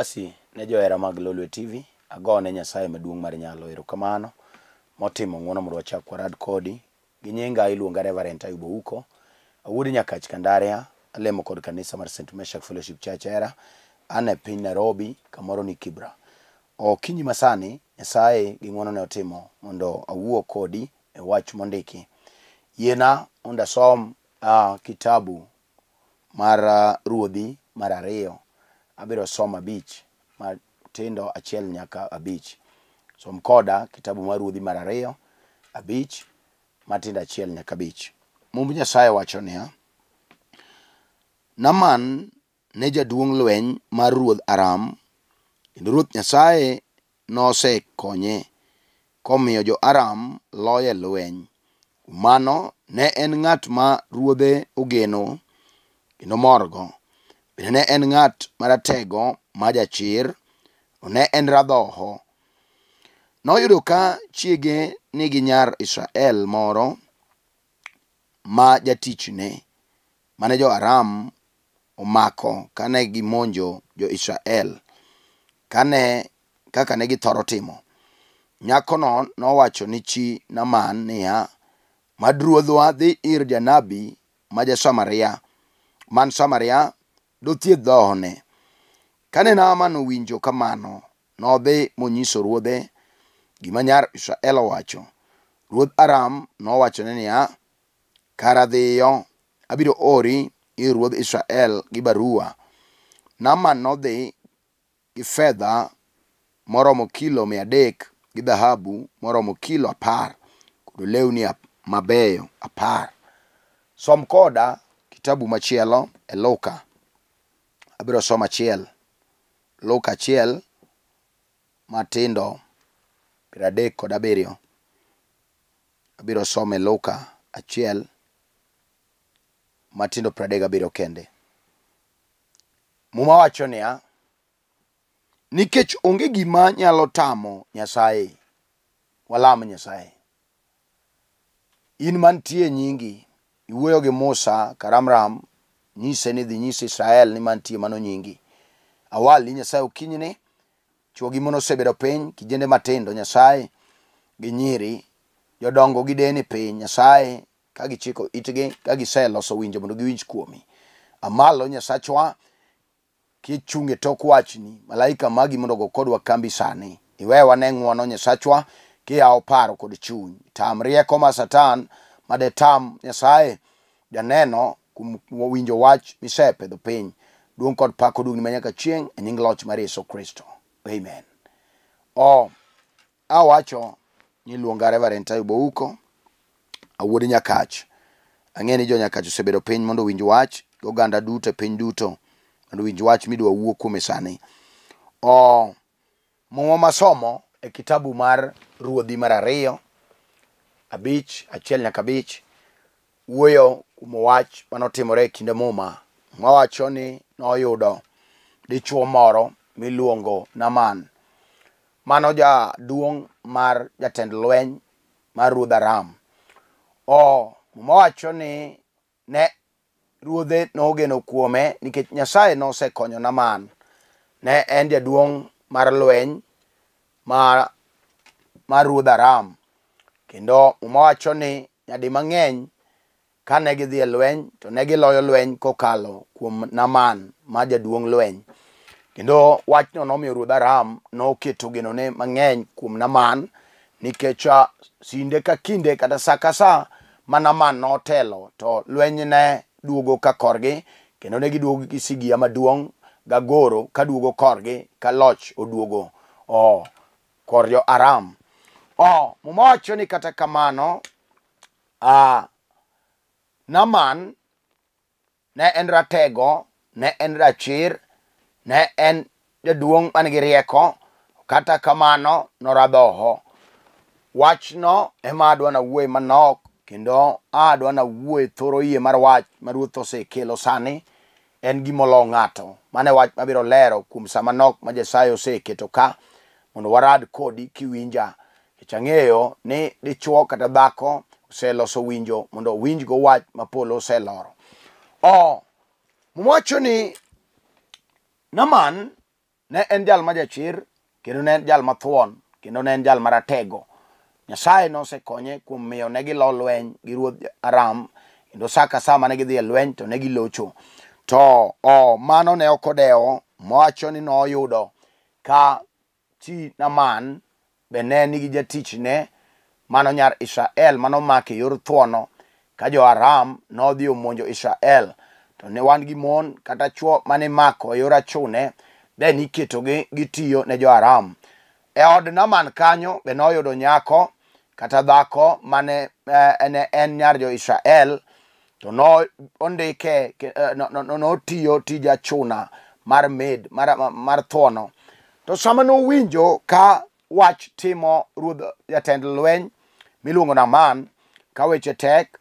Basi ne johera mag Lolwe TV agone Nyasaye maduong' mar nyalo erokamano motimo ng'uono mondo wachak warad kodi gi nyinga iluonga Reverend Ayubo Uko awuod Nyakach Kandaria alemo kod kanisa mar St Meshak Fellowship Church Era an e piny Nairobi kamoro ni Kibra. Okinyi masani Nyasaye gi ng'uono ne otimo mondo awuo kodi e wach mondiki. Yiena mondo asom uh, ah, kitabu mar uh, ruodhi mar ariyo abiro somo abich matindo achiel nyaka abich som koda kitabu mar ruodhi mar ariyo abich matindo achiel nyaka abich mumb nyasaye wacho niya naman ne jaduong' lweny mar ruodh aram kendo ruoth nyasaye nosekonye komiyo jo aram loye lweny mano ne en ng'at ma ruodhe ogeno kendo morgo bende ne en ng'at maratego ma jachir ne en radhoho noyudo ka chiege nigi nyar israel moro ma jatichne mane jo aram omako kane gimonjo jo israel kane kaka ne githoro timo nyakono nowacho ni chi naman niya madruodhwa dhi ir janabi ma ja samaria man samaria dothiedh dhohone kane naaman owinjo kamano nodhi monyiso ruodhe gima nyar israel owacho ruodh aram nowachone niya kara dhiyo abiro ori ir ruodh israel gi barua naaman nodhi gi fedha moromo kilo mia adek gi dhahabu moromo kilo apar kod lewni mabeyo apar som koda kitabu machielo e luka abiro somo achiel luk achiel matindo piero adek kod abiriyo abiro some luka achiel matindo piero adek gabiriyo kende muma wacho niya nikech onge gima nyalo tamo nyasaye walam nyasaye in mantie e nyingi iwuoyo gi musa karamram nyise ni dhi nyis Israel ni mantie mano nyingi. Awali Nyasaye okinyi ni chuo gi mon osebedo piny, kijende matindo Nyasaye gi nyiri, jodongo gi deni piny Nyasaye ka gichiko itgi ka giseloso winjo mondo giwinj kuomi. Amalo Nyasachwa kichung e tok wachni malaika magi mondo go kodwa kambi sani iwe wane ng'uono nyasachwa kiyawo paro kod chuny tam rieko ma satan madetam nyasaye janeno winjo wach misepedho piny duong' kod pako dugni manyaka chieng' e nying loch mar yesu kristo amen o awacho niluonga reverend tayubouko awuod nyakach ang'e ni jo nyakach osebedo piny mondo winj wach gi oganda duto e piny duto mondo winj wach midwa wuo kuome sani o muma masomo e kitabu mar ruodhi mar ariyo abich achiel nyaka abich wuoyo kuom wach manotimore e kinde muma mawacho ni noyudo dichuo moro miluongo Naman mano jaduong' mar jatend lweny mar ruodh Aram. O mawacho ni ne ruodhe nogeno kuome nikech Nyasaye nosekonyo Naman. Ne en jaduong' mar lweny mar mar ruodh Aram kendo mawacho ni nyadi mang'eny kane gidhi e lweny to ne giloyo lweny kokalo kuom Naman ma jaduong' lweny. Kendo wachno nomiyo ruoth Aram noketo genone mang'eny kuom Naman nikech ah, sinde ka kinde kata sa ka sa ma Naman notelo to lweny ne duogo ka korgi kendo ne giduogo gi sigia maduong' gagoro ka duogo korgi ka loch oduogo o kor jo Aram. O, mumocho ni kata kamano, a ah, Naman ne en ratego, ne en rachir, ne en jaduong' man gi rieko, kata kamano noradhoho. Wachno ema adwana wuoye manok kendo adwana wuoye thoro yie mar wach ma ruoth osekelo sani en gimolo ng'ato. Mane wach mabiro lero kuom sa manok ma Jesaya oseketo ka mondo warad kodi kiwinja. Nikech ang'eyo ni dichuo kata dhako oseloso winjo mondo owinjgo wach ma polo oseloro o oh, mwacho ni naman ne en jal ma jachir kendo ne en jal mathuon kendo ne en jal maratego nyasaye nosekonye kuom miyo ne gilo lweny gi ruoth aram kendo sa ka sa mane gidhi e lweny to ne gilocho to o oh, mano ne ok odewo mwacho ni noyudo ka ti naman be ne nigi jatichne mano nyar Israel mano make yor thuono ka jo Aram nodhi omonjo Israel to ne wan gi mon kata chuo mane mako e yor achune be niketo gi gitiyo ne jo Aram e od Naman kanyo be noyudo nyako kata dhako mane eh, ene, en nyar jo Israel to no ondike eh, notiyo e, no, no, no, tij achuna mar med mar, mar, mar thuono to sama nowinjo ka wach timo ruodh jatend lweny miluongo naman ka weche tek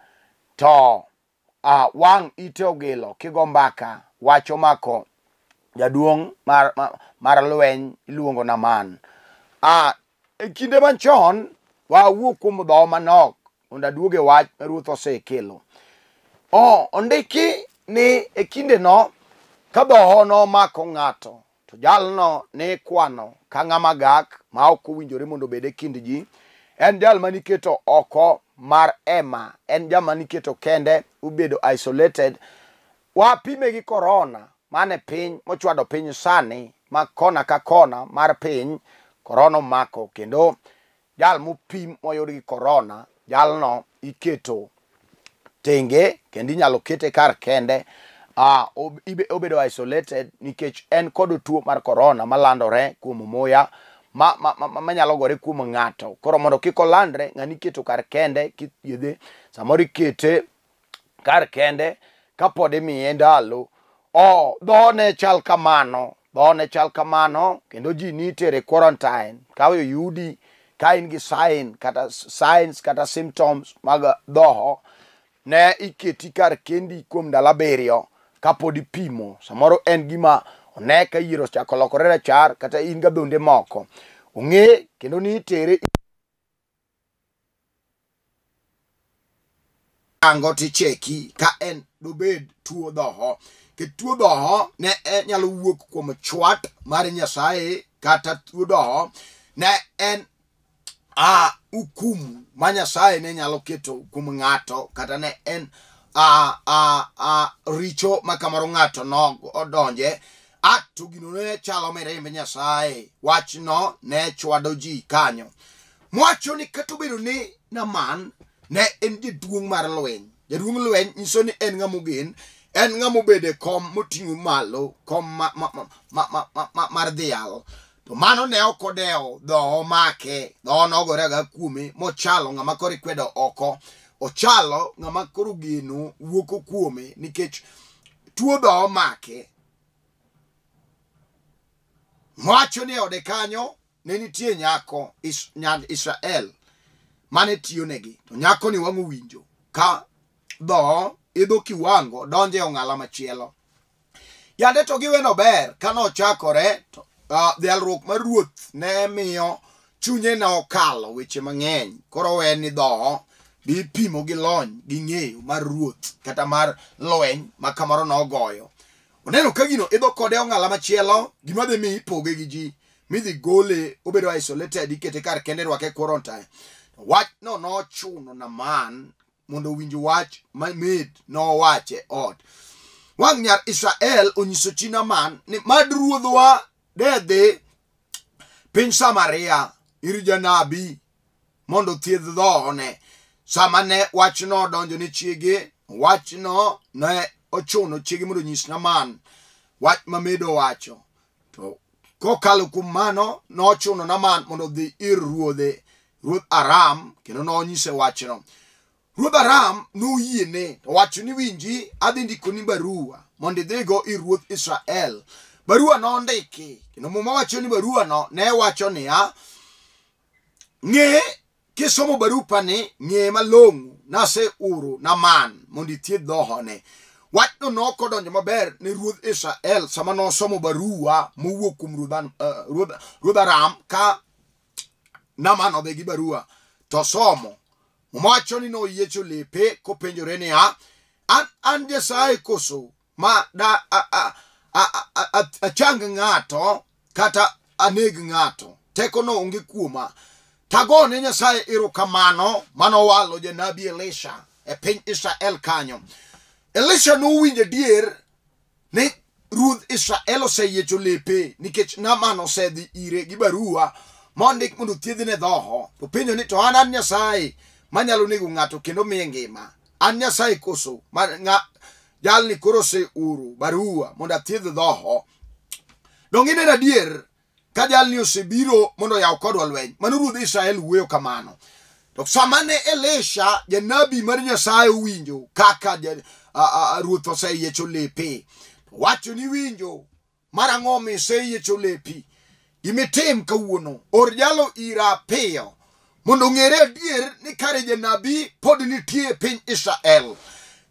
to uh, wang' ite ogilo kigo mbaka wacho mako jaduong' mar, mar, mar lweny iluongo naman uh, e kinde machon wawuok kuom dhowo manok mondo aduoge wach ma ruoth osekelo oh, ondiki ni e kindeno ka dhoho nomako ng'ato to jalno ni kwano ka ng'ama gak ma ok owinjore mondo obed e kind ji en jal maniketo oko mar ema en jama niketo kende ubedo isolated wapime gi korona mane piny mochwado piny sani ma kona ka kona mar piny korona omako kendo jal mopim moyud gi korona jalno iketo tenge kendo inyalo kete kar kende ah, ob, ibe, obedo isolated nikech en kod tuo mar korona malandore kuom muya ma ma manyalo gore kuom ng'ato koro mondo kik olandre ng'ani iketo kar kende kithiedhe samoro ikete kar kende kapod imiye ndalo o oh, dhoo ne chal kamano dhoo ne chal kamano kendo ji nitere quarantine kawe yudi ka in gi sign kata signs kata symptoms mag dhoho ne iketi kar kendi kuom ndalo abiriyo kapod ipimo samoro en gima one ka e iro chako lokore rachar kata in ga dhonde moko ong'e kendo ni itere ango ticheki ka en dobed tuo dhoho kit tuo dhoho ne en nyalo wuok kuom chwat mar nyasaye kata tuo dhoho ne en a ukum ma nyasaye ne nyalo keto kuom ng'ato kata ne en a a a richo ma kamoro ng'ato no odonje atuginore chalo mirimb nyasaye wachno ne chwado ji kanyo mwacho ni kata obedo ni naman ne en jaduong' mar lweny jaduong lweny nyiso ni en ng'ama ogen en ng'ama obede e kom moting'o malo kom ma, ma, ma, ma, ma, ma, mar dhial to mano ne ok odewo dhoo make dhoo nogorega kuome mochalo ng'ama koro ikwedo oko ochalo ng'ama koro geno wuoko kuome nikech tuo dhoo make mwacho ni e ode kanyo ne nitie nyako is, nyad Israel mane tiyo negi to nyako ni wang'o winjo ka dho idho e kiwango donje ong'ala machielo yande to giweno ber ka nochakore to uh, dhialruok mar ruoth ne miyo chunye ne okalo weche mang'eny koro we ni dho bipimo gi lony gi ng'eyo mar ruoth kata mar lweny ma kamoro nogoyo oneno ka gino idho kode ong'ala machielo gima dhi mi ipoge gi ji midhi gole obedo isolated ikete kar kende rwake quarantine wachno nochuno naman mondo owinj wach ma mamed nowache ot wang' nyar israel onyiso chi naman ni mad ruodhwa dedhi piny samaria ir janabi mondo thiedh dhoone sama ne wachno donjo ne chiege wachno ne ochuno chiege mondo onyis Naman wach ma medo wacho. To kokalo kuom mano, nochuno Naman mondo odhi ir ruodhe, ruoth Aram, kendo nonyise wachno. Ruoth Aram noyiene, to wacho ni winji, adhi ndiko ni barua mondo idhigo ir ruoth Israel. Barua nondiki, kendo muma wacho ni barua no, ne wacho niya, ng'e kisomo barupa ni ng'e malong'o nase uru naman mondo ithiedh dhohone wachno nokodonjo maber ne ruoth israel sama nosomo barua mowuok kuom ruoth uh, eh, ruoth aram ka naman odhi gi barua to somo mowacho ni noyiecho lepe kopenjore niya an, an jasaye koso ma da achang ng'ato kata aneg ng'ato teko no onge kuoma tagone nyasaye erokamano manowalo janabi elisha e piny israel kanyo Elisha nowinjo adier ni ruoth Israel oseyiecho lepe nikech Naaman osedhi ire gi barua mondik mondo thiedhne dhoho. To penjo ni to an an Nyasaye manyalo nego ng'ato kendo miye ngima. An Nyasaye koso ma nga, jalni koro oseoro barua mondo athiedh dhoho. Dong inen adier ka jalni osebiro mondo oyaw kodwa lweny. Mano ruoth Israel wuoyo kamano. To sama ne Elisha janabi mar Nyasaye owinjo kaka janabi. ruoth oseyiecho lepe wacho ni winjo mar ang'o miseyiecho lepi gimitim kawuono or jalo ira piyo mondo ong'ere adier ni kare janabi pod nitie e piny israel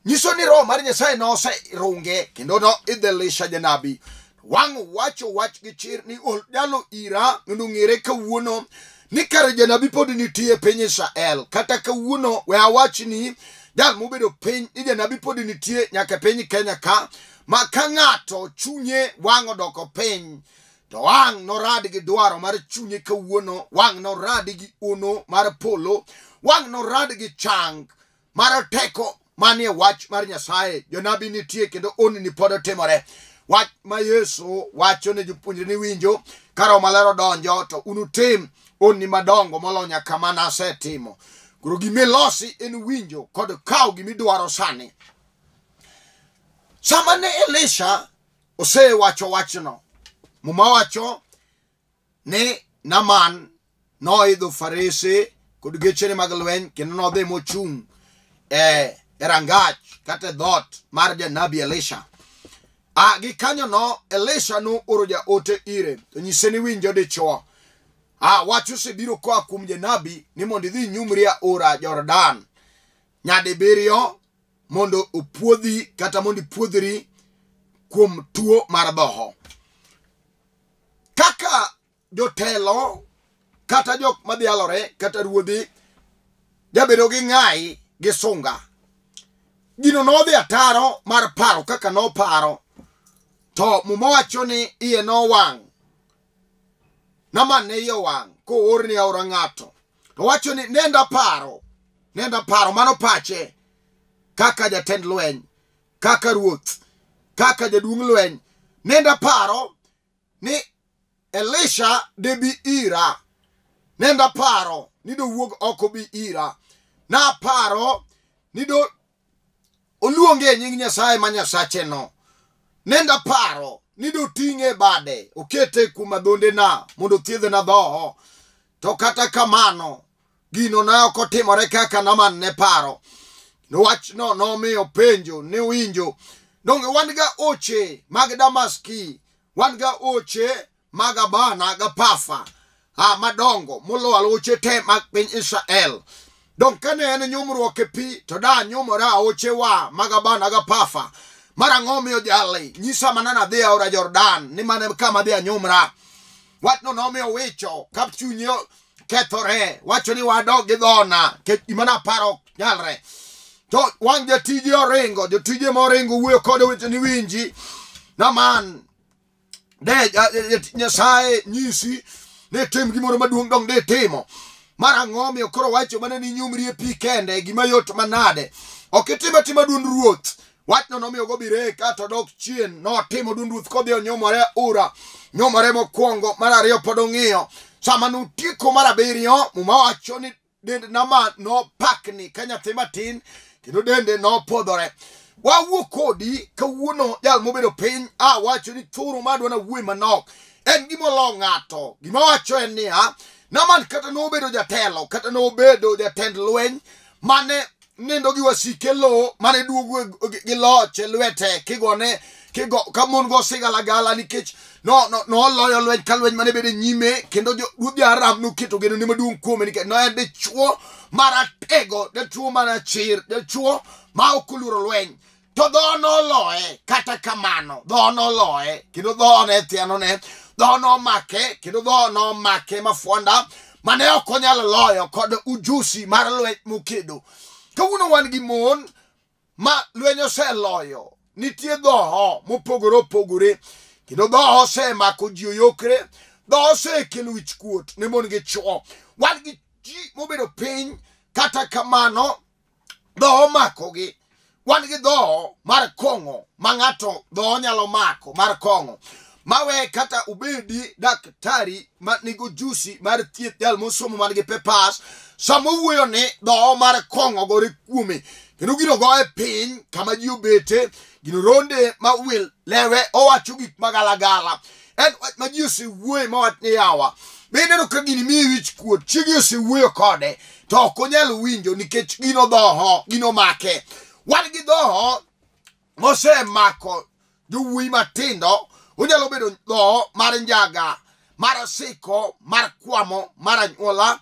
nyiso ni roho mar nyasaye noserunge kendo no idhilisha janabi wang' wacho wach gi chir ni or jalo ira mondo ong'ere kawuono ni kare janabi pod nitie e piny israel kata kawuono we awach ni jal mobedo piny ni janabi pod nitie nyaka e piny kenya ka ma ka ng'ato chunye wang' odoko piny to wang' norad gi dwaro mar chunye kawuono wang' norad gi uno mar polo wang' norad gi chang mar teko manie wach mar nyasaye jonabi nitie kendo onini pod timore wach ma yesu wacho ne jopuonjre ni winjo karo malero donjo to unutim onni madongo molo nyaka mana asetimo Koro gimilosi en winjo kod kaw gimidwaro sani. Sama ne Elisha osewacho wachno, muma wacho ni Naman noidho farese kod gechene mag lweny kendo nodhi mochung' e, e rangach kata e dhot mar janabi Elisha. A, ah, gi kanyo no, Elisha nooro jaote ire to nyise ni winjo dichuo. Ah, wach osebiro koa kuom janabi ni mondo idhi nyumri aora Jordan nyadibiriyo mondo opuodhi kata mondo ipuodhri kuom tuo mar dhoho. Kaka jotelo kata jok madhialore kata ruodhi jabedo gi ng'ai gi sunga. Gino nodhi ataro mar paro kaka noparo to mumowacho ni iye nowang' na mane iye wang' koor ni aora ng'ato to wacho ni nenda paro nenda paro mano pache kaka jatend lweny kaka ruoth kaka jaduong' lweny nenda paro ni elisha debi ira nenda paro ni dowuog oko bi ira naparo ni do oluonge e nying nyasaye ma nyasache no nenda paro nido ting'e bade okete kuma dhondena mondo thiedhe na dhoho to kata kamano gino ne ok otimore kaka naman ne paro kendo wachno nomiyo penjo ni winjo donge wan ga oche mag damaski wan ga oche mag abana gapafa ah, madongo moloal oche te mag piny israel donge kane en nyumruok e pi to da nyumora ochewa mag abana gapafa Marang'o miyo jali nyisa mana nadhi e aora Jordan ni mane kama dhi anyumra. Watno nomiyo wicho ka chunyi kethore. Wacho ni wadog gi dhona. Imana paro nyalre. To wang jatiji oringo. Jatiji moringo wuyo kode wicho ni winji. Naman. De, nyasaye nyisi. Ne tim gimoro maduong dong de timo. Marang'o miyo koro wacho mana ni nyumri e pi kende. Gima yot manade. Okitima tima dun ruoth. wachno nomiyo gobire kato dok chien notimo dunduth kodhi onyumore ura nyumore mokwongo mar ariyo pod ong'iyo sama nutiko mar abiriyo muma wacho ni dend nama nopakni ka nyathi matin kendo dende nopodhore wawuo kodi kawuono jal mobedo piny awacho ni thuru madwa nawuoye manok en gimolo ng'ato gima wacho en niya naman kata nobedo jatelo kata nobedo jatend lweny mane nindo gi wasike lo mane duogo e gi loch e lwete kigone kigo kamon go sigalagala nikech no no loyo lweny ka lweny mane bede nyime kendo jo ruodhi Arab nuketo geno ne maduong kuome nikech noen de chuo maratego de chuo mana chir de chuo ma ok luro lweny to dhono loye kata kamano dhono loye kendo dhono etiano ne dhono make kendo dhono make mafuanda mane okonyal loyo kod ujusi mar lweny mukedo kawuono wan gi mon ma lweny oseloyo nitie dhoho mopogore opogore kendo dhoho osemako ji oyokre dhoho osekelo wich kuot ne mon gi chuo wan gi ji mobedo piny kata kamano dhoho makogi wan gi dhoho mar kong'o ma ng'ato dhoho nyalo mako mar kong'o mawe kata ubedi daktari ma nigi jusi mar thieth jal mosomo man gi papers sama owuoyo ni dhoo mar kong'o gore kuome kendo gino goye piny kama ji obete gino ronde ma wil lewe owacho gik magalagala en wach ma ji osewuoye mawach ni yawa be ineno ka gini miye wich kuot chiegi osewuoyo kode to ok onyal winjo nikech gino dhoho gino make wan gi dhoho mosemako jowuoyi matindo onyalo bedo dhoho mar njaga mar osiko mar kwamo mar anyuola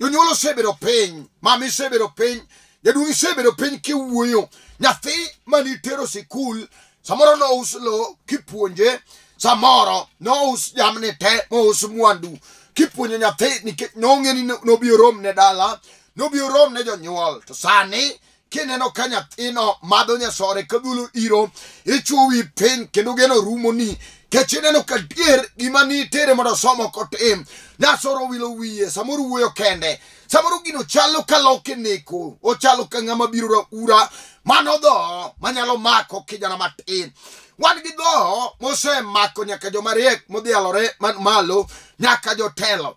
Yonyolo sebedo piny. Mami sebedo piny. Jaduong sebedo piny kiwuoyo. Nyathi manitero sikul. Samoro nous lo kipuonje. Samoro nous jamni te mous mwandu. Kipuonje nyathi nikech nonge ni nobiro rom ne dala. Nobiro rom ne jonyuol. To sani kineno ka nyathino madho nyasore kadhulo iro. E Ichuo wi piny kendo geno rumo ni. kech ineno kadier gima nitere mondo somo kotim nyasoro wilo wiye samoro wuoyo kende samoro gino chalo kaloke neko ochalo ka ng'ama biro raura mano dho manyalo mako kijana matin wan gi dho mosemako nyaka jomariek modhialore malo nyaka jotelo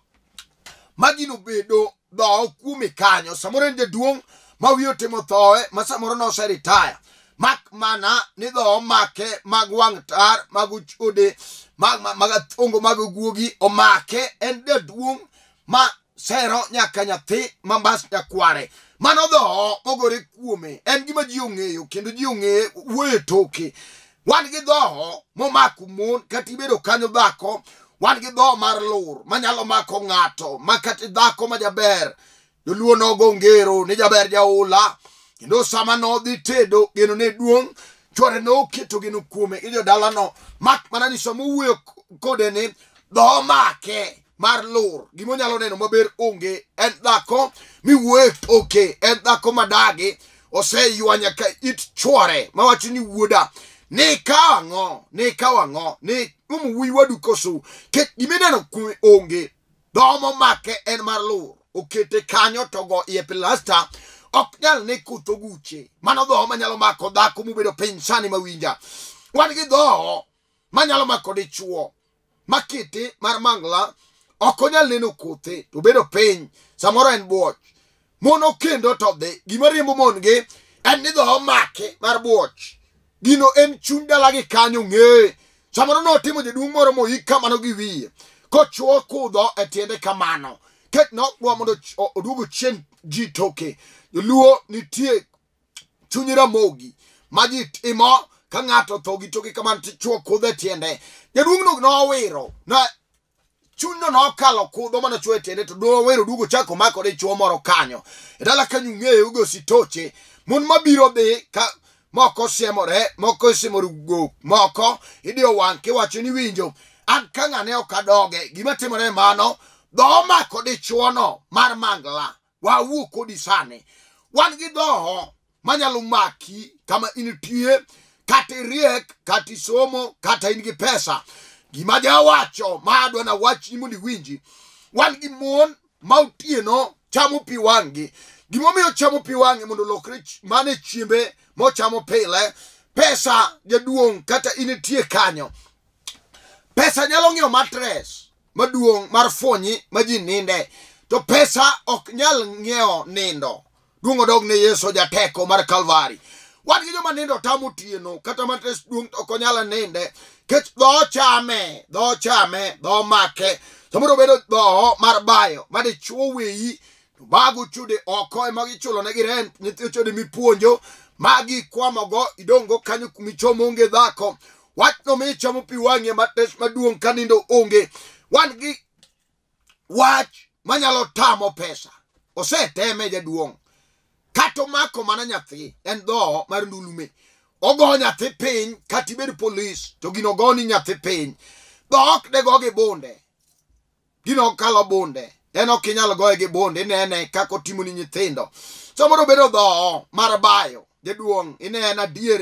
magino bedo dho kuome kanyo samoro en jaduong' mawiyo timo thoe ma samoro noseritaya mak mana ni dho omake mag wang tar mag uchode mag athungo mag guogi omake en jaduong' ma sero nyaka nyathi mambas nyakware mano dho mogore kuome en gima ji ong'eyo kendo ji ong'eye wuoye toke wan gi dhoho momako mon kata ibedo kanyo dhako wan gi dhoho mar lur manyalo mako ng'ato makati dhako majaber joluo nogo ngero ni jaber jaula kendo sama nodhi tedo geno ne duong' chwore noketo geno kuome idio dalano mak mana ni sama owuoyo kode ni dho make mar lur gimonyalo neno maber onge en dhako miwuoye toke en dhako madagi oseywa nyaka it chwore mawacho ni wuoda nikawo ang'o nikawo ang'o ni umo wi wadu koso ket gimineno kuome onge dho momake en mar lur okete kanyo togo iye plaster ok nyal ne kutho guche mano dhoho manyalo mako dhako mubedo piny sani mawinja wan gi dhoho manyalo mako dichuo makete mar mangla ok onyal neno kothe to bedo piny samoro en buoch mon okendo to dhi gima riembo mon gi en ni dhoho make mar buoch gino en chuny dalagi kanyo ng'ee samoro notimo jaduong' moro moik kamano gi wiye kochuo kudho e tiende kamano ket nokdwa mondo oduogo chien ji toke Joluo nitie chuny ramogi ma ji timo ka ng'ato tho gi toki kama chuo kudho e tiende. Jaduong'no nowiro na chunyno nokalo kudho mana chuo e tiende to nowiro duogo chako makore chuo moro kanyo. E dala kanyo ung'eyo ugo sitoche. Mon mabiro dhi ka moko siemore, moko siemore go, moko idio wang kiwacho ni winjo. An ka ng'ane ok adoge, gima timore mano, dhoma kodi chuono mar mangla, wawu kodi sani. wan gi dhoho manyalo maki kama intie kata iriek kata isomo kata in gi pesa gima jawacho maadwa nawachni mondo iwinji wan gi mon ma otieno chamo pi wangi gimomiyo chamo pi wangi mondo lokre mane chiembe mochamo pile pesa jaduong' kata initie kanyo pesa nyalo ng'iyo matres maduong' mar fonyi ma ji ninde to pesa ok nyal ng'iewo nindo duong' odog ne yeso jateko mar kalvari wan gi joma nindo tamo tieno kata mates duong ok onyala ninde kech dho chame dho chame dho make samoro bedo dhoho mar bayo made chuo weyi bago chude oko ema gichulo ne giren nyithio chode mipuonjo magi kwamogo idong go kanyo kumichomo onge dhako wachno michomo pi wang'e mates maduong kanindo onge wan gi wach manyalo tamo pesa oseteme jaduong' kata omako mana nyathi en dhoo mar ndulume ogo nyathi piny kata ibed polis to gino go ni nyathi piny dhok de go gi bunde gino kalo bunde en ok inyal goye gi bunde inene kaka otimo ni nyithindo somoro obedo dhoo mar bayo jaduong' inen adier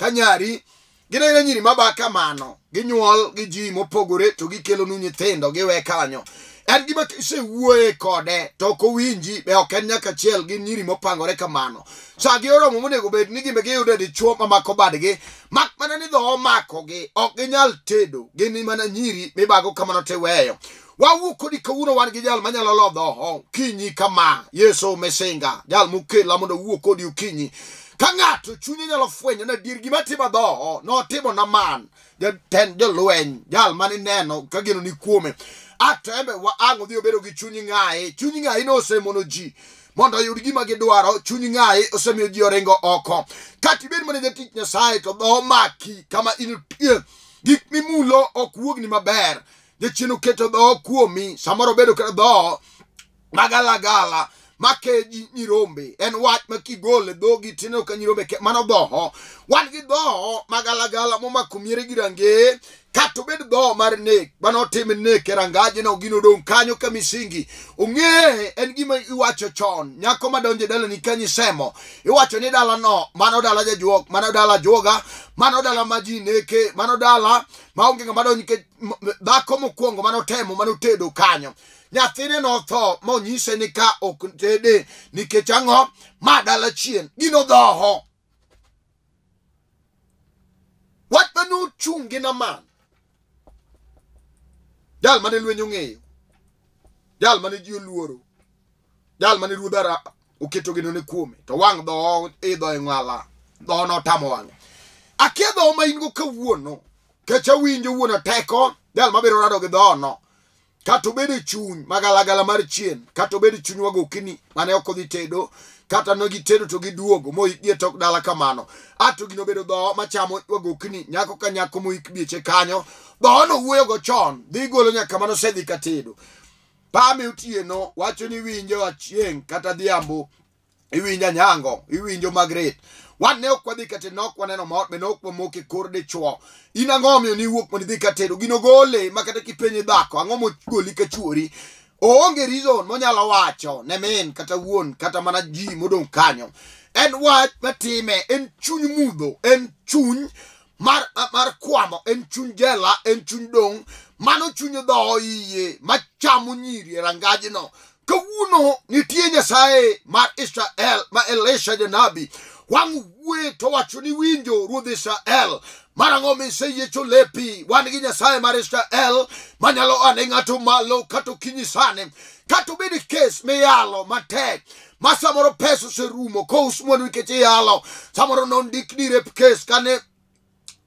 ka nyari ginene nyiri maba kamano ginyuol gi ji mopogore to gikelonu nyithindo giwe kanyo En gima kisewuoye kode to ok owinji be ok en nyaka achiel gi nyiri mopangore kamano. Sa gi oromo monego bed ni gimbe giyudo e dichuo mamako badgi. Mak mana ni dhoo omakogi ok ginyal tedo. Gin mana nyiri mibago kamano tiweyo. Wawuok kodi kawuono wan gi jal manyalo lo dhoho kinyi kama. Yesu mesinga. Jal mukela mondo wuok kodi ukinyi. Ka ng'ato chunye nyalo fwenyo na dir gima timo dhoho notimo na man. Jatend jolweny. Jal manineno kageno ni kuome. Atembe wa ang odhi obedo gi chuny ng'aye. Chuny ng'aye no osemono ji. Mondo yud gima gidwaro, chuny ng'aye osemiyo ji oringo oko. Kati bin mana jatich Nyasaye to omaki kama in pie. Gik mimulo ok wuogni maber. Jachien oketo dhoo kuomi. Samoro obedo kata dhoo magalagala. makeji nyirombe en wach ma kigole dhogi tineo ka nyirombe ke, mano dhoho wan gi dhoho magalagala momako miere gi range kata obed dhoho mar nek manotim nek e rangajeno ginodong' kanyo ka misingi ong'ee en gima iwacho chon nyako madonjo e dalani kanyisemo iwacho ni dalano mano dala jajuok mano dala juoga mano dala ma ji neke mano dala maonge ng'a madonjo nikech dhako mokwongo manotemo manotedo kanyo nyathine notho monyise ni ka ok tede nikech ang'o ma dala chien ginodhoho wach mane ochung' gi naman jal mane lweny ong'eyo jal mane ji oluoro jal mane ruodhara oketo genone kuome to wang' dhoo idho e ng'ala dhoo notamo wang'e akia dhoo ma in go kawuono kech awinjo wuono teko jal mabiro rado gi dhoono kata obedo chuny magalagala mar chien kata obedo chuny wagokini mane ok odhi tedo kata ne gitedo to giduogo moikgi e tok dala kamano ato gino bedo dhoo machamo wagokni nyako ka nyako moik bieche kanyo dhoo no wuoyogo chon dhi golo nyaka mano sedhi katedo pame otieno wacho ni winjo achieng kata dhiambo iwinjo anyango iwinjo magret Wan ne ok wadhi kate nok waneno mor be nok wamoke kor dichuo. In ang'o omiyo ni wuok mondo idhi katedo? Gino gole ma kata kipenye dhako. Ang'o mogoli ka chuori? Oonge reason monyalo wacho ne min kata wuon kata mana ji modong' kanyo. En wach matime. En chuny mudho. En chuny mar, mar kwamo. En chuny jela. En chuny dong'. Mano chuny dhoho iye machamo nyiri e rangajno. Kawuono nitie Nyasaye mar Israel ma Elisha janabi. wang wuoye to wacho ni winjo ruodh israel marang'o miseyiecho lepi wan gi nyasaye mar israel manyalo ane ng'ato malo kata okinyi sane kata obed kes miyalo matek ma samoro pesa oserumo kousmuon nikech iyalo samoro nondik ni rep kes kane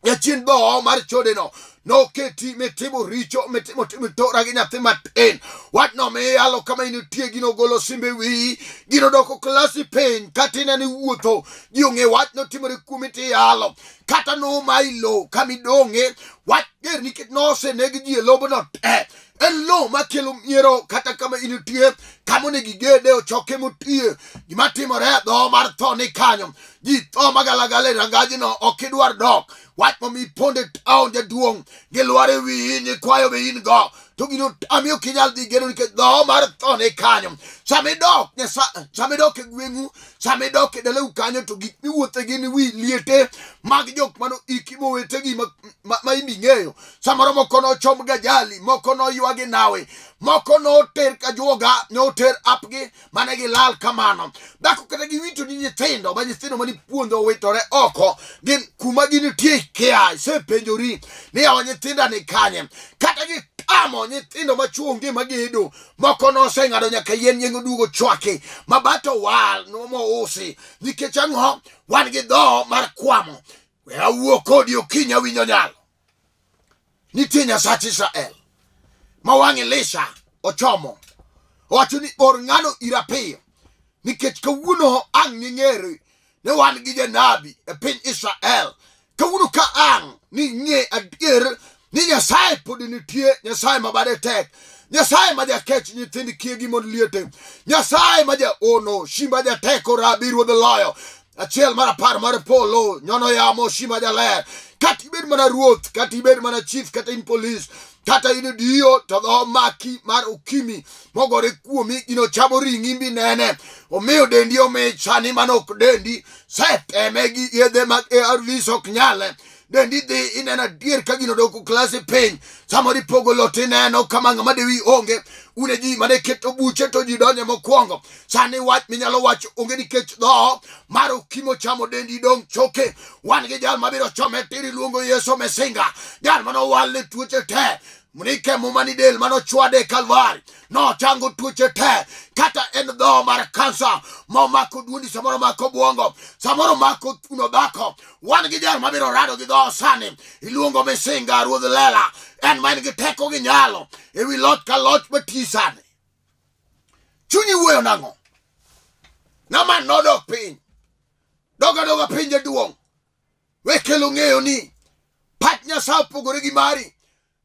yachien boo mar chode no noketi mitimo richo mitimo timo tora gi nyathi matin wat nomiyalo kama initie gino golo simbe wii gino doko klasi piny katine ni wuotho ji ong'e wach notimore kumi tiyalo kata nomailo kamidong'e wach ger nikech noseneg ji e lobono te eh. En lo makelo miero kata kama in itie, kama onego igede ochoke motie. Gima timore e dhoho mar tho ni kanyo. Ji tho magalagala e rangajino ok idwar dok. Wach momi ponde town jaduong' gi lwar e wiyi nyikwayo be in go. to gino tamio kinyal dhi gero nikech dhoho mar tho ne kanyo samidok nyasa samidok e gweng'u samidok e dalau kanyo to gik miwuothe gin wi liete mag jok mano iki mowetegi ma, ma, ma imi ng'eyo samoro moko nochom gajali moko noywa gi nawe moko noter kajuoga noter apgi mane gilal kamano dhako kata giwito ni nyithindo ma nyithindo mani puondho owitore oko gin kuma gintie kia isepenjori ni awa nyithinda ni kanye kata gi amo nyithindo machuonge magedo moko noseng'ado nyaka yien nying duogo chwaki mabato wal nomousi nikech ang'o wan gi dho mar kwamo we awuo kodi okinya winyo nyalo nitie nyasach israel ma wang' ilisha ochomo owacho ni or ng'ano irapiyo nikech kawuono ang' ning'ere ni wan gi janabi e piny israel kawuono ka ang' ni ng'e adier ni nyasaye pod nitie nyasaye mabade tek nyasaye ma jakech nyithind kiegi mod liete nyasaye ma jaono shima jateko rabi ruodh loyo achiel mar apar mar polo nyono yamo shima jaler kata ibed mana ruoth kata ibed mana chief kata in polis kata in diyo to dho maki mar ukimi mogore kuomi gino chamo ringimbi nene omiyo dendi omi chani manok dendi seteme gi yedhe mag ARVs ok nyale dendi dhi ineno adier ka gino doko klase piny samoro ipogo lo tineno kama ng'ama dewi onge une ji mane keto buche to ji donye mokwongo sani wach minyalo wacho onge nikech dhoo mar okimo chamo dendi dong choke wan gi jal mabiro chome tiri luongo yeso mesinga jal manowal ne tuoche te nike mumani del manochwade kalvari nochango tuoche te kata en dhoo mar kansa momako duondi samoro mako buongo samoro mako thuno dhako wan gi jal mabiro rado gi dhoo sani iluongo misinga ruodh lela en ma en gi teko gi nyalo ewi loch ka loch matii sani chunyi wuoyo nang'o naman nodok piny doga doga pinje duong' wekelo ng'eyo ni pat nyasaye opogore gi mari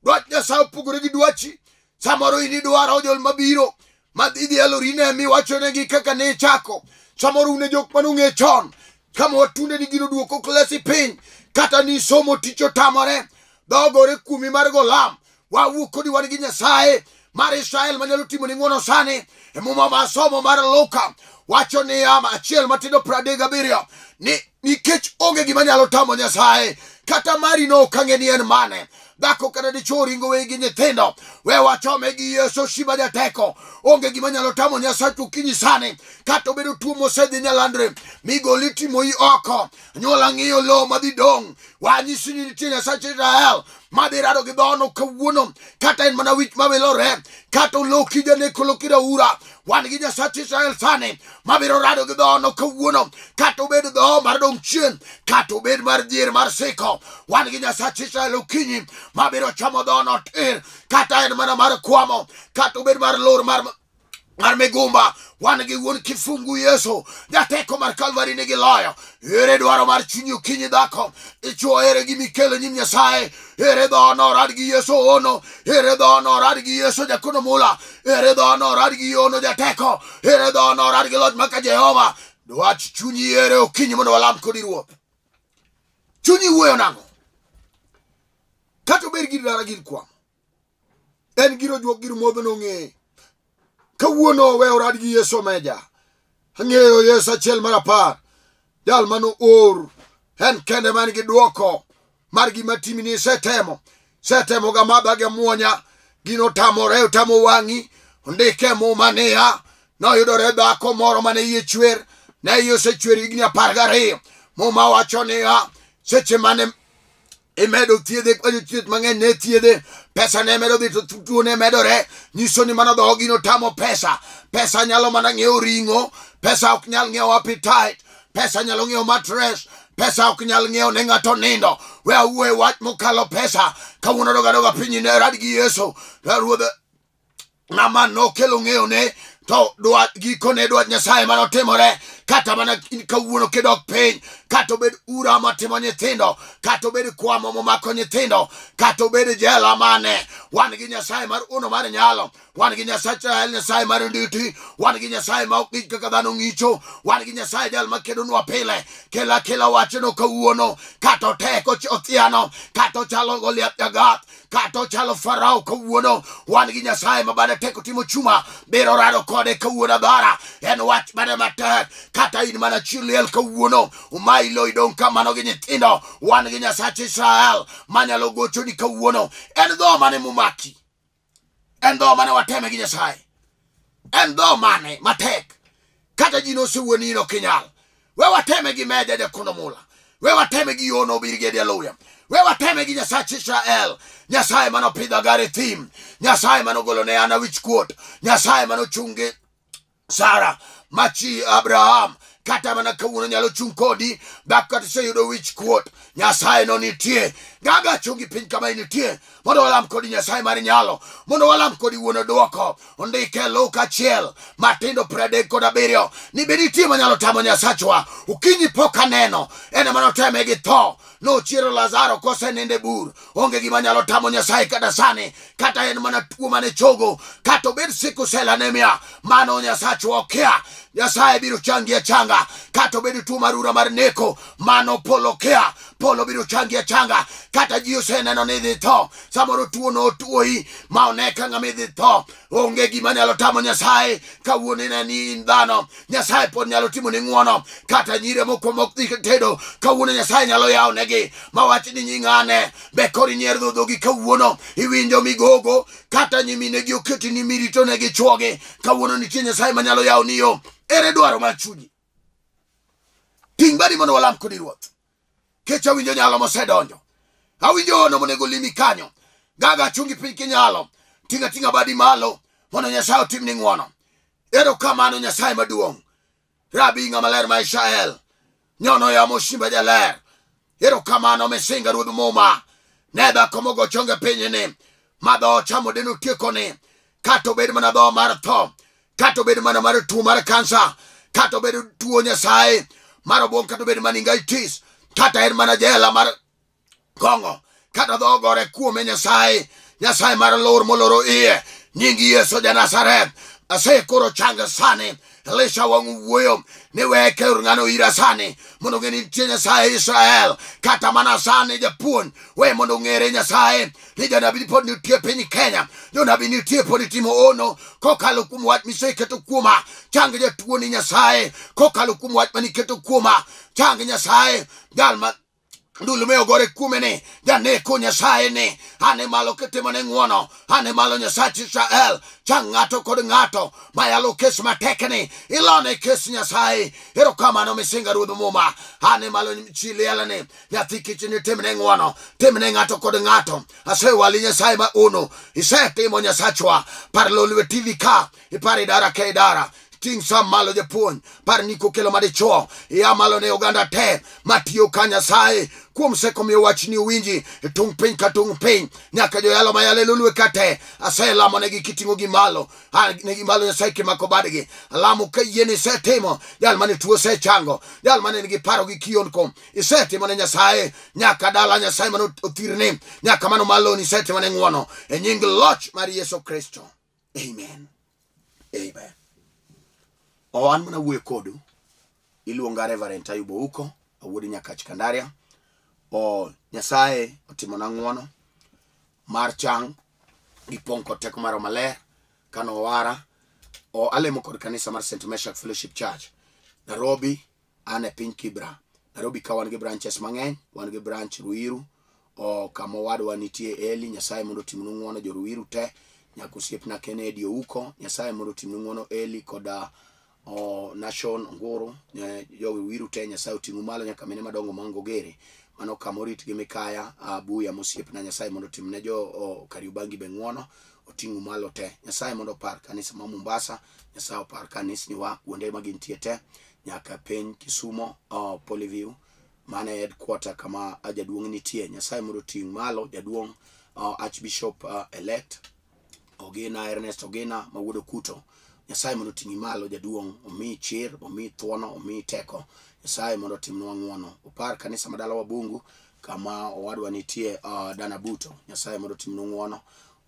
dwach nyasaye opogore gi dwachi samoro in idwaro jol mabiro madhidhialori ne miwachonegi kaka ne chako samoro une jok manong'e chon kama watunde ni gino duoko klesi piny kata ni somo tich otamore dhogore kumi mar golam wawuok kodi wan gi nyasaye mar israel manyalo timo ni ng'uono sani emuma masomo mar luka wacho ni ama achiel matindo pradek gabiriyo ni nikech onge gima nyalo tamo nyasaye kata mari no okange ni en mane dhako kata dichuo ringo wegi gi nyithindo we wachome gi yeso shiba jateko onge gima nyalo tamo nyasach okinyi sani kata obedo tuo mosedhi nyalandre migoli timo i oko nyuola ng'iyo lowo madhi dong wanyisi ni nitie nyasach israel maderado gidono kawuono kata en mana wich mawilore kata olokija ne kolokira ura wan gi sachi israel sani mabiro rado gi dhono kawuono kata obed dho mar dong chien kata obed mar dir mar seko wan gi sachi israel okinyi mabiro chamo dhono tir kata en mana mar kwamo kata obed mar lor mar arme gumba wan gi wuon kifungu yeso jateko mar kalvari nigi loyo ere dwaro mar chunyi okinyi dhako ichuo ere gimikelo e nyim nyasaye ere dhoono orad gi yeso ono ere dhoono orad gi yeso jakono mula ere dhoono orad gi ono jateko ere dhoono orad gi loch maka jehova dwach chunyi ere okinyi mondo walam kodi ruoth chunyi wuoyo nango kata ober gir dara gir kwamo en giro juok gir modhno ng'eye kawuono we orad gi yesu omeja ang'eyo yesu achiel mar apar jal mano or en kende man gi duoko mar gima timini isetemo isetemo gamadha gamuonya gino tamore otamo wang'i ondike mumania noyudore dhako moro mane iye chwer ne iye osechwer higni apar gariyo muma wacho niya seche mane imedo e thiedhe kwayo e thieth mang'eny ne thiedhe pesa ne medo dhi to tuo ne medore nyiso ni mana dhoogino tamo pesa pesa nyalo mana ng'iewo ring'o pesa ok nyal ng'iewo appetite pesa nyalo ng'iewo matres pesa ok nyal ng'iewo ne ng'ato nindo we awuoye wach mokalo pesa kawuono doga doga piny ne rad gi yeso ruoth ng'ama nokelo ng'eyone to dwa gikone dwach nyasaye manotimore kata mana kawuono kidok piny kata obed ura motimo nyithindo kata obed kwamo momako nyithindo kata obed jela mane wan gi nyasaye mar uno mar nyalo wan gi nyasaye nyasaye mar nditi wan gi nyasaye ma ok ngich kaka dhano ngicho wan gi nyasaye jal makedonwa pile kila kila wachno kawuono kata oteko othiano kata ochalo goliath jagath kata ochalo farao kawuono wan gi nyasaye mabada teko timo chuma biro rado kode kawuono dhara en wach mane matek kata in mana chiliel umai umailo idong kamano gi nyithindo wan gi nyasach israel manyalo gochoni kawuono en dho mane mumaki en dho mane wateme gi nyasaye en dho mane matek kata ji nosewuoni in okinyal we wateme gi mede de kuno we wateme gi yono birgede aluya we wateme gi nyasach israel nyasaye manopidho gare thim nyasaye manogolone ana wich kuot nyasaye manochunge sara machi Abraham kata mana kawuono nyalo chung' kodi dak kata iseyudo wich kuot nyasaye no nitie gaga chungi piny kama initie mondo walam kodi nyasaye mar nyalo mondo walam kodi wuono duoko ondike luka achiel matindo pradek kod abiriyo ni be nitie manyalo tamo nyasachwa ukinyi pok aneno ene manoteme gi tho nochiero lazaro kosenende bur onge gima nyalo tamo nyasaye kata sani kata en mana tuo mane chogo kata obed siku selanemia mano nyasachwokia nyasaye biro changia changa kata obed tuo marura mar neko mano polokea polo biro changi achanga kata ji oseneno ni dhi tho samoro tuo no otuoi ma oneka ng'a midhi tho onge gima nyalo tamo nyasaye kawuono ne ni in dhano nyasaye pod nyalo timo ni ng'uono kata nyire moko mok dhi tedo kawuono nyasaye nyalo yawo negi ma wach ni nying'ane be kori nyier dhodho gi kawuono iwinjo migogo kata nyimine gi oketi ni mirito ne gi chuogi kawuono nitie nyasaye manyalo yawo niyo ere dwaro mar chunyi ting' bari mondo walam kodi ruoth kech awinjo nyalo mosedonjo awinjo ono monego limikanyo kanyo gaga chungi piny kinyalo ting'a ting'a badi malo mondo nyasaye otimni ng'wono kamano nyasaye maduong' rabi ng'ama ma nyono yamo shimba jaler kamano misinga ruodh muma ne komogo mogo chonge pinyni ma dho ochamo den otiekoni kata obed mana dho mar tho kata obed mana mar tuo mar kansa kata obed tuo nyasaye mar obuong kata obed mana kata en mana jela mar kongo kata dho gore kuome nyasaye nyasaye mar lor moloro iye nying yeso ja nasareth asekoro changa sane lesha wangu wuyo niweke rungano ira sane mondo ngeni nitie nyasaye israel kata mana sane japuonj we mondo ng'ere nyasaye ni janabi pod nitie piny kenya jonabi nitie pod timo ono lukumu kuom wach miseketo kuoma chang jatuoni nyasaye koka kuom wach maniketo kuoma chang nyasaye jal ma Dulu meo gore kume ni Jani ku nyesai ni Hani malo kitima ni ngwono Hani malo nyesachi sa el Chang ngato kodi ngato Mayalu kis mateke ni Ilone kis nyesai Hiro kama no misinga rudu muma Hani malo nyesili ele ni Nyathiki chini timi ni ngwono Timi ni ngato kodi ngato Asewa wali nyesai ma unu Isete imo nyesachwa Parlo liwe tivi ka Ipari dara ke idara tinsa malo japuonj par ni kokelo madichuo iamalo ne oganda te matiyo ka nyasaye kuom sekomiyo wachni owinji tung piny ka tung piny nyaka joyalo mayale lulwe ka te aselamo negi kiting'o gi malo negi malo nyasaye kimako badgi alamo kayieni isetimo jal mane tuo sechango jal mane nigi paro gi kionko isetimo ne nyasaye nyaka dala nyasaye mane othirni nyaka mano maloni isetimo ne ng'uono e nying loch mar yesu kristo amen amen O an mana wuoyo kodu, iluonga Reverend Ayub Ouko, awuod Nyakach Kandaria. O Nyasaye otimona ng'uono mar chang gi pong' kod teko maro maler kano owara. O alemo kod kanisa mar St. Meshach Fellowship Church, Nairobi, an e piny Kibra. Nairobi ka wan gi branches mang'eny, wan gi branch Ruiru, o kama wadwa nitie Eli, Nyasaye mondo timnu ng'uono jo Ruiru te, nyakosiepna Kennedy Ouko, Nyasaye mondo timnu ng'uono Eli koda uh, o nation nguru jogi wiru te nyasaye otingu malo nyaka mine madongo mango gere mano kamorit gi mikaya buya mosiep na nyasaye mondo timne jo kariubangi be ng'uono otingu malo te nyasaye mondo par kanisa ma mombasa nyasaye opar kanisni wa kuonde ma gintie te nyaka piny kisumo polyview mane ed quarter kama jaduong' nitie nyasaye mondo ting malo jaduong' archbishop elect ogina ernest ogina mawuodo kuto Nyasaye mondo tingi malo jaduong, omi chir, omi thuono, omi teko. Nyasaye mondo timnwa ngwono. Upar kanisa madala wa bungu kama owadwa nitie uh, Dana Buto. Nyasaye mondo timnwa ngwono.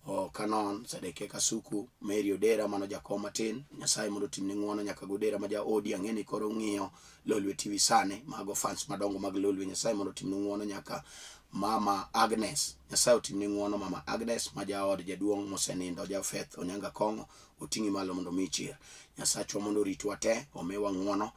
O kanon Sadeke Kasuku, Mary Odera mano jakoma tin. Nyasaye mondo timni ngwono nyaka Godera ma ja Odi angeni koro ngiyo Lolwe TV sane mago fans madongo mag Lolwe. Nyasaye mondo timni ngwono nyaka mama agnes nyasaye otimni ng'uono mama agnes ma jaod jaduong' mosenindo jafeth onyanga kong'o oting'i malo mondo mi chir nyasachwa mondo oritwa te omiwa ng'uono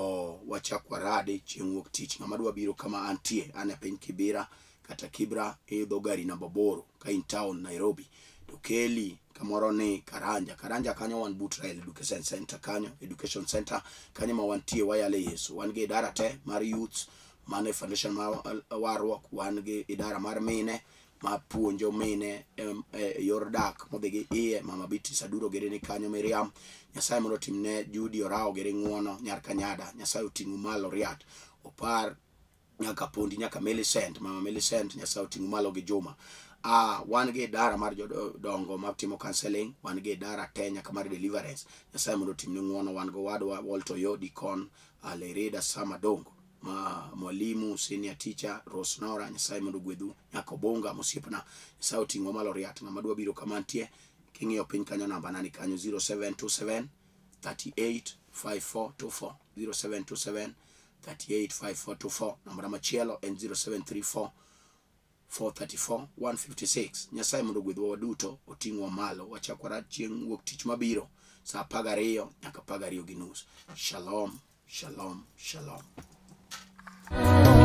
o wachak warade chieng' wuok tich ng'ama dwa biro kama antie an e piny kibira kata kibra iidho gari namba boro ka in town nairobi to keli kamoro ni karanja karanja kanyo wan but rael education center kanyo education center kanyo ma wantie wayale yesu wan gi idara te mar youths mano e foundation ma eh, warruok wan gi idara mar mine mapuonjo mine e yor dak modhi gi iye mama bitis aduro gere ni kanyo miriam nyasaye mondo otimne judi orao gere ng'uono nyar kanyada nyasaye oting'u malo riat opar nyaka pondi nyaka melisent mama melisent nyasaye oting'u malo gi juma Uh, wan gi idara mar jodongo matimo counseling wan gi idara te nyaka mar deliverance nyasaye mondo otimne ng'uono wan go wadwa woltoyo dikon uh, lerida samadongo ma mwalimu senior teacher rosnora nyasaye mondo gwedhu nyaka obonga mosiepna nyasaye oting'o malo riat ng'ama dwa biro kama nitie king'iyo piny kanyo namba nani kanyo 0727 38 0727 38 5424 namba machielo en 0734 434 156 nyasaye mondo gwedhwa waduto oting'wa malo wachakwara chieng' wuok tich mabiro saa apagariyo nyaka apagariyo gi nus shalom shalom shalom Thank you.